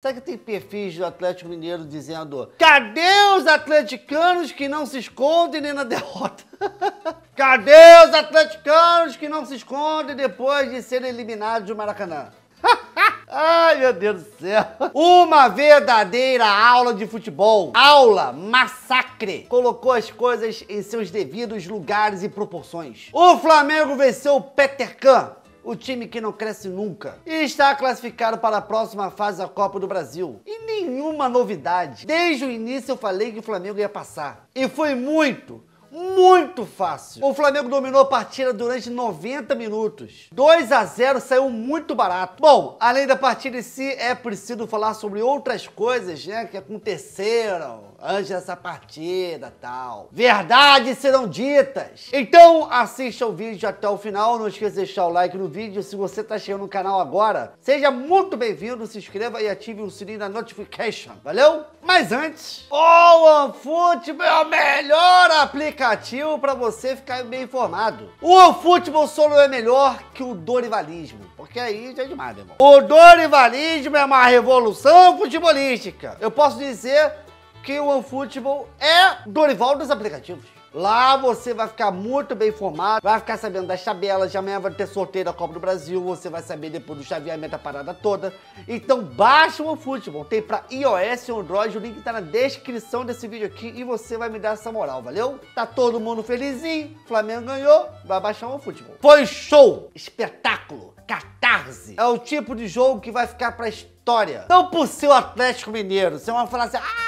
Será que tem perfis do Atlético Mineiro dizendo: cadê os atleticanos que não se escondem nem na derrota? cadê os atleticanos que não se escondem depois de serem eliminados do Maracanã? Ai, meu Deus do céu. Uma verdadeira aula de futebol. Aula, massacre. Colocou as coisas em seus devidos lugares e proporções. O Flamengo venceu o Peter Kahn o time que não cresce nunca, e está classificado para a próxima fase da Copa do Brasil. E nenhuma novidade. Desde o início eu falei que o Flamengo ia passar. E foi muito, muito fácil. O Flamengo dominou a partida durante 90 minutos. 2 a 0 saiu muito barato. Bom, além da partida em si, é preciso falar sobre outras coisas né, que aconteceram anja essa partida, tal. Verdades serão ditas! Então, assista o vídeo até o final, não esqueça de deixar o like no vídeo. Se você está chegando no canal agora, seja muito bem-vindo, se inscreva e ative o sininho da notification, valeu? Mas antes, o OneFootball é o melhor aplicativo para você ficar bem informado. O OneFootball solo é melhor que o Dorivalismo, porque aí já é demais, meu irmão. O Dorivalismo é uma revolução futebolística. Eu posso dizer que o OneFootball é Dorival dos aplicativos. Lá você vai ficar muito bem informado, vai ficar sabendo das tabelas, de amanhã vai ter sorteio da Copa do Brasil, você vai saber depois do chaveamento da parada toda. Então baixa o OneFootball, tem para iOS e Android, o link tá na descrição desse vídeo aqui e você vai me dar essa moral, valeu? Tá todo mundo felizinho, Flamengo ganhou, vai baixar o OneFootball. Foi show, espetáculo, catarse. É o tipo de jogo que vai ficar pra história. Não por ser o Atlético Mineiro, você vai falar assim, ah,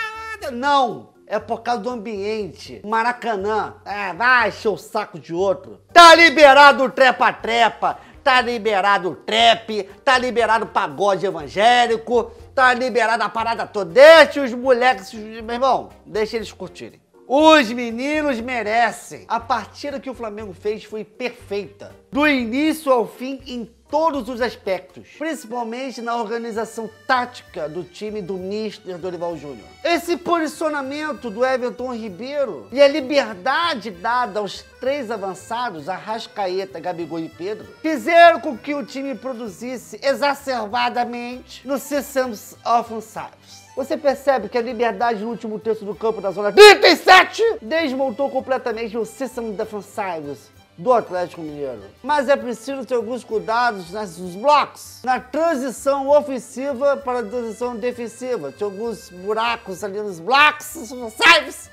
não. É por causa do ambiente. Maracanã. É, vai encher o saco de outro. Tá liberado o trepa-trepa. Tá liberado o trap. Tá liberado o pagode evangélico. Tá liberado a parada toda. Deixa os moleques, meu irmão, deixa eles curtirem. Os meninos merecem. A partida que o Flamengo fez foi perfeita. Do início ao fim, em todos os aspectos, principalmente na organização tática do time do Mister Dorival Júnior. Esse posicionamento do Everton Ribeiro e a liberdade dada aos três avançados, Arrascaeta, Gabigol e Pedro, fizeram com que o time produzisse exacerbadamente no Systems Offensives. Você percebe que a liberdade no último terço do campo da zona 37 desmontou completamente o System Defensives do Atlético Mineiro. Mas é preciso ter alguns cuidados nesses blocos, na transição ofensiva para a transição defensiva. Tem alguns buracos ali nos blocos, nos saves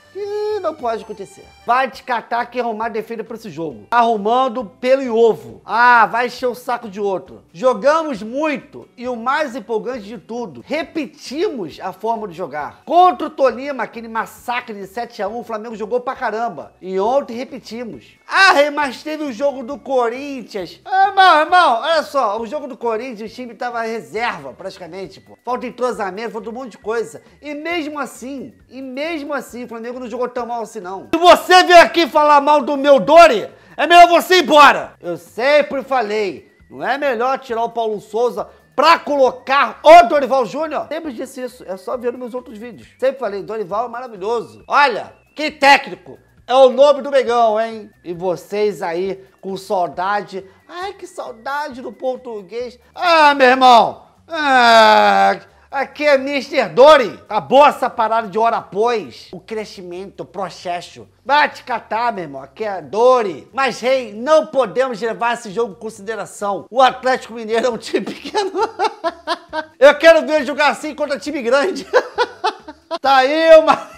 não pode acontecer. Vai te catar que arrumar defesa para esse jogo. Tá arrumando pelo e ovo. Ah, vai encher o saco de outro. Jogamos muito e o mais empolgante de tudo, repetimos a forma de jogar. Contra o Tolima, aquele massacre de 7 a 1 o Flamengo jogou pra caramba. E ontem repetimos. Ah, mas teve o jogo do Corinthians. Ah, irmão, irmão, olha só. O jogo do Corinthians, o time tava reserva praticamente, pô. Falta entrosamento, falta um monte de coisa. E mesmo assim, e mesmo assim, o Flamengo não não jogou tão mal assim, não. Se você vier aqui falar mal do meu Dori, é melhor você ir embora. Eu sempre falei, não é melhor tirar o Paulo Souza pra colocar o Dorival Júnior? Sempre disse isso, é só ver nos meus outros vídeos. Sempre falei, Dorival é maravilhoso. Olha, que técnico! É o nome do Megão, hein? E vocês aí com saudade. Ai, que saudade do português. Ah, meu irmão! Ah... Aqui é Mr. Dory. Acabou essa parada de hora após o crescimento, o processo. Vai te catar, meu irmão. Aqui é Dory. Mas, rei, hey, não podemos levar esse jogo em consideração. O Atlético Mineiro é um time pequeno. Eu quero ver jogar assim contra time grande. Tá aí, uma...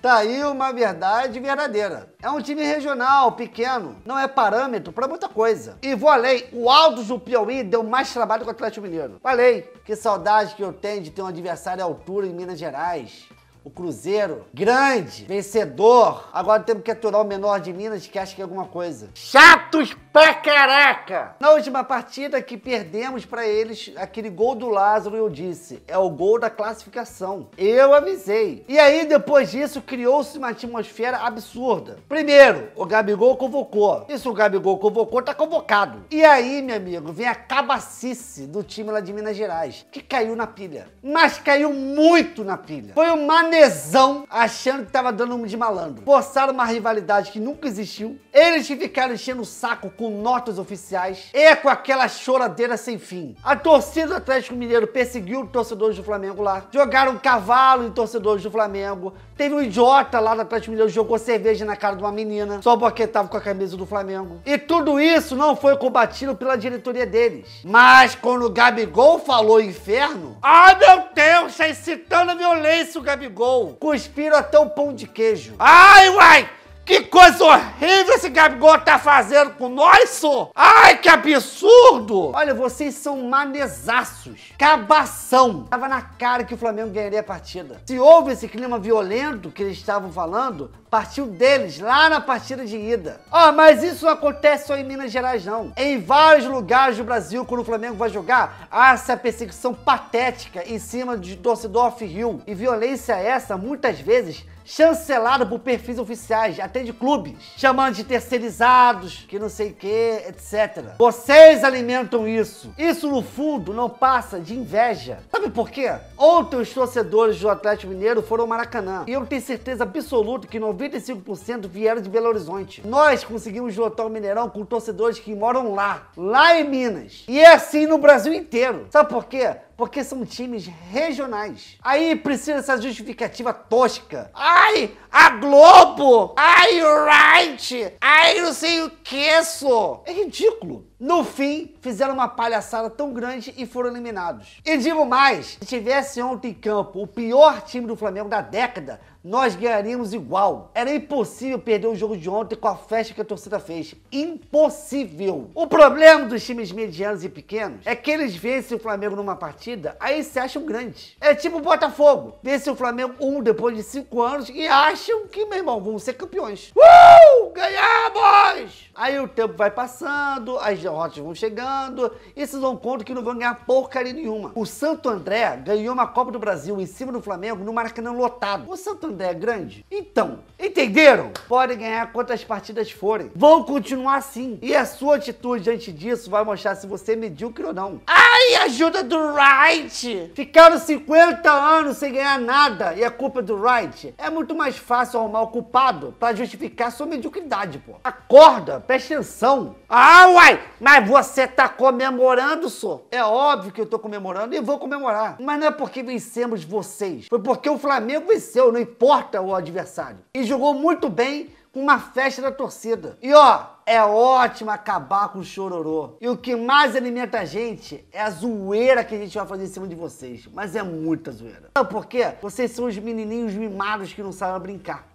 Tá aí uma verdade verdadeira. É um time regional, pequeno, não é parâmetro para muita coisa. E vou além, o Aldos do Piauí deu mais trabalho que o Atlético Mineiro. Falei, que saudade que eu tenho de ter um adversário à altura em Minas Gerais. O Cruzeiro, grande, vencedor. Agora temos que aturar o menor de Minas que acha que é alguma coisa. Chatos pra caraca! Na última partida que perdemos para eles, aquele gol do Lázaro, eu disse, é o gol da classificação. Eu avisei. E aí, depois disso, criou-se uma atmosfera absurda. Primeiro, o Gabigol convocou. E se o Gabigol convocou, tá convocado. E aí, meu amigo, vem a cabacice do time lá de Minas Gerais, que caiu na pilha. Mas caiu muito na pilha. Foi um manezão achando que tava dando um de malandro. Forçaram uma rivalidade que nunca existiu. Eles que ficaram enchendo o saco com com notas oficiais e com aquela choradeira sem fim. A torcida do Atlético Mineiro perseguiu torcedores do Flamengo lá, jogaram cavalo em torcedores do Flamengo, teve um idiota lá do Atlético Mineiro jogou cerveja na cara de uma menina, só porque tava com a camisa do Flamengo. E tudo isso não foi combatido pela diretoria deles. Mas quando o Gabigol falou inferno, ah meu Deus, tá incitando a violência o Gabigol. Cuspiram até o pão de queijo. Ai, uai! Que coisa horrível esse Gabigol tá fazendo com nós, só! Ai, que absurdo! Olha, vocês são manezaços. Cabação. Tava na cara que o Flamengo ganharia a partida. Se houve esse clima violento que eles estavam falando, partiu deles, lá na partida de ida. Ah, mas isso não acontece só em Minas Gerais, não. Em vários lugares do Brasil, quando o Flamengo vai jogar, há essa perseguição patética em cima de torcedor off-hill. E violência essa, muitas vezes, chancelado por perfis oficiais, até de clubes, chamando de terceirizados, que não sei o que, etc. Vocês alimentam isso. Isso no fundo não passa de inveja. Sabe por quê? Ontem os torcedores do Atlético Mineiro foram ao Maracanã. E eu tenho certeza absoluta que 95% vieram de Belo Horizonte. Nós conseguimos lotar o Mineirão com torcedores que moram lá, lá em Minas. E é assim no Brasil inteiro. Sabe por quê? porque são times regionais. Aí precisa essa justificativa tosca. Ai, a Globo! Ai, o Right! Ai, não sei o que isso! É ridículo. No fim, fizeram uma palhaçada tão grande e foram eliminados. E digo mais, se tivesse ontem em campo o pior time do Flamengo da década, nós ganharíamos igual. Era impossível perder o jogo de ontem com a festa que a torcida fez. Impossível. O problema dos times medianos e pequenos é que eles vencem o Flamengo numa partida, aí se acham grandes. É tipo o Botafogo. Vence o Flamengo um depois de cinco anos e acham que, meu irmão, vão ser campeões. Uh! Ganhamos! Aí o tempo vai passando, as derrotas vão chegando e se dão conta que não vão ganhar porcaria nenhuma. O Santo André ganhou uma Copa do Brasil em cima do Flamengo no Maracanã lotado. O Santo André é grande? Então, entenderam? Pode ganhar quantas partidas forem. Vão continuar assim. E a sua atitude diante disso vai mostrar se você é medíocre ou não. Ai, ajuda do Wright! Ficaram 50 anos sem ganhar nada e a culpa é do Wright. É muito mais fácil arrumar o culpado para justificar sua mediocridade, pô. Acorda, presta atenção. Ah, uai! Mas você tá comemorando, só. É óbvio que eu tô comemorando e vou comemorar. Mas não é porque vencemos vocês. Foi porque o Flamengo venceu, não importa o adversário. E jogou muito bem com uma festa da torcida. E ó, é ótimo acabar com o chororô. E o que mais alimenta a gente é a zoeira que a gente vai fazer em cima de vocês. Mas é muita zoeira. Sabe por quê? Vocês são os menininhos mimados que não sabem brincar.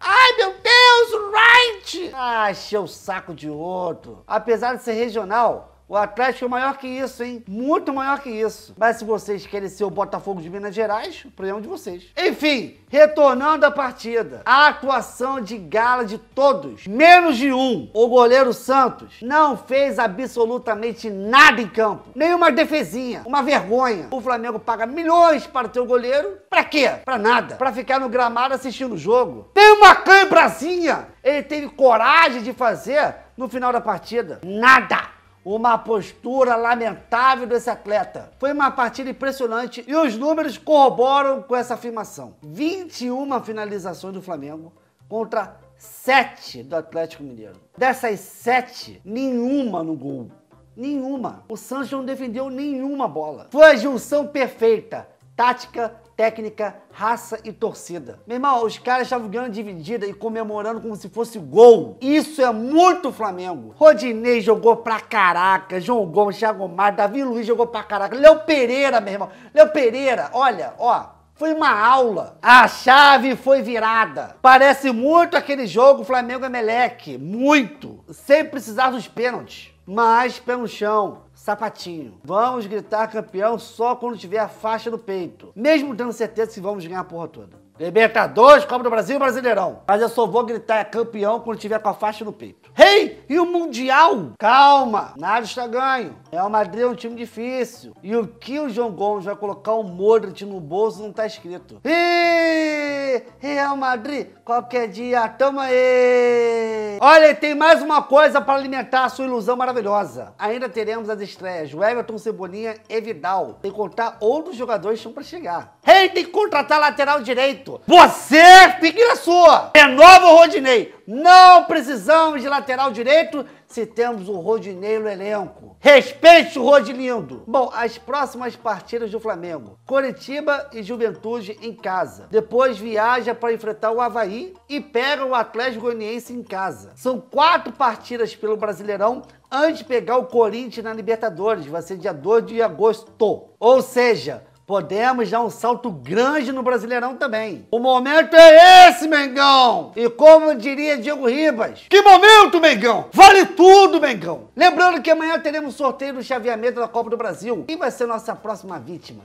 Wright! Ah, encheu o saco de outro. Apesar de ser regional, o Atlético é maior que isso, hein? Muito maior que isso. Mas se vocês querem ser o Botafogo de Minas Gerais, o problema de vocês. Enfim, retornando à partida. A atuação de gala de todos, menos de um, o goleiro Santos, não fez absolutamente nada em campo. Nenhuma defesinha, uma vergonha. O Flamengo paga milhões para ter o goleiro. Pra quê? Pra nada. Pra ficar no gramado assistindo o jogo. Tem uma cambrazinha. Ele teve coragem de fazer no final da partida. Nada. Uma postura lamentável desse atleta. Foi uma partida impressionante e os números corroboram com essa afirmação. 21 finalizações do Flamengo contra 7 do Atlético Mineiro. Dessas 7, nenhuma no gol. Nenhuma. O Santos não defendeu nenhuma bola. Foi a junção perfeita, tática técnica, raça e torcida. Meu irmão, os caras estavam ganhando dividida e comemorando como se fosse gol. Isso é muito Flamengo. Rodinei jogou pra caraca, João Gomes, Thiago Mar, Davi Luiz jogou pra caraca, Léo Pereira, meu irmão. Léo Pereira, olha, ó, foi uma aula. A chave foi virada. Parece muito aquele jogo Flamengo é Meleque, Muito. Sem precisar dos pênaltis. Mas pé no chão sapatinho. Vamos gritar campeão só quando tiver a faixa no peito, mesmo tendo certeza que vamos ganhar a porra toda. Libertadores, Copa do Brasil e Brasileirão. Mas eu só vou gritar é campeão quando tiver com a faixa no peito. Hey, e o Mundial? Calma, nada está ganho. Real Madrid é um time difícil. E o que o João Gomes vai colocar o Modric no bolso não está escrito. E Real Madrid, qualquer dia, toma aí. Olha, e tem mais uma coisa para alimentar a sua ilusão maravilhosa. Ainda teremos as estreias do Everton, Cebolinha e Vidal. Tem que contar outros jogadores que estão para chegar. Hey, tem que contratar lateral direito. Você fique na sua. Renova é o Rodinei. Não precisamos de lateral direito se temos o Rodinei no elenco. Respeite o Rodilindo. Bom, as próximas partidas do Flamengo. Coritiba e Juventude em casa. Depois viaja para enfrentar o Havaí e pega o Atlético Goianiense em casa. São quatro partidas pelo Brasileirão antes de pegar o Corinthians na Libertadores. Vai ser dia 2 de agosto. Ou seja, podemos dar um salto grande no Brasileirão também. O momento é esse, Mengão! E como diria Diego Ribas, que momento, Mengão! Vale tudo, Mengão! Lembrando que amanhã teremos sorteio do chaveamento da Copa do Brasil. Quem vai ser nossa próxima vítima?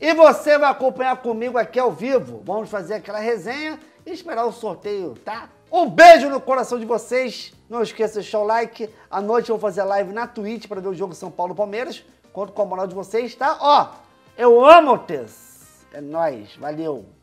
e você vai acompanhar comigo aqui ao vivo. Vamos fazer aquela resenha e esperar o sorteio, tá? Um beijo no coração de vocês. Não esqueça de deixar o like. À noite eu vou fazer live na Twitch para ver o jogo São Paulo-Palmeiras. Conto com a moral de vocês, tá? Ó, eu amo o É nóis, valeu!